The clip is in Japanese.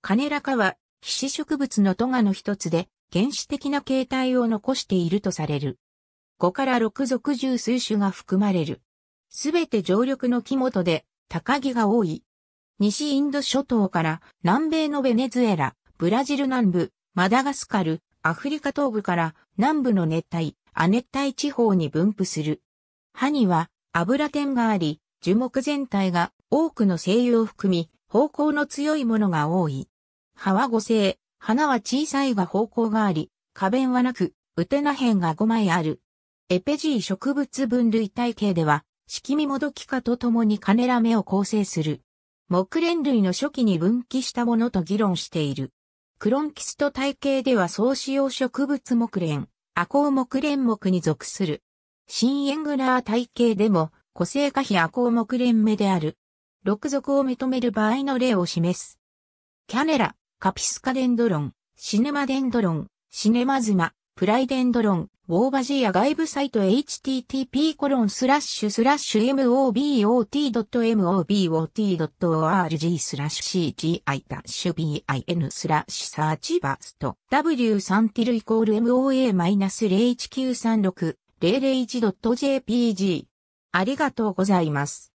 カネラカは、皮脂植物のトガの一つで、原始的な形態を残しているとされる。5から6属十数種が含まれる。すべて常緑の木元で、高木が多い。西インド諸島から南米のベネズエラ、ブラジル南部、マダガスカル、アフリカ東部から南部の熱帯、亜熱帯地方に分布する。葉には油点があり、樹木全体が多くの精油を含み、方向の強いものが多い。葉は五星、花は小さいが方向があり、花弁はなく、ウテナ辺が5枚ある。エペジー植物分類体系では、四季見もどきかともにカネラ目を構成する。木蓮類の初期に分岐したものと議論している。クロンキスト体系では総使用植物木蓮、アコウ木蓮目に属する。新エングラー体系でも、個性化比アコウ木蓮目である。六族を認める場合の例を示す。キャネラ、カピスカデンドロン、シネマデンドロン、シネマズマ、プライデンドロン、ウォーバジア外部サイト http コロンスラッシュスラッシュ mobot.mobot.org スラッシュ cgi-bin スラッシュサーチバスト w3 ティルイコール moa-01936 001.jpg ありがとうございます。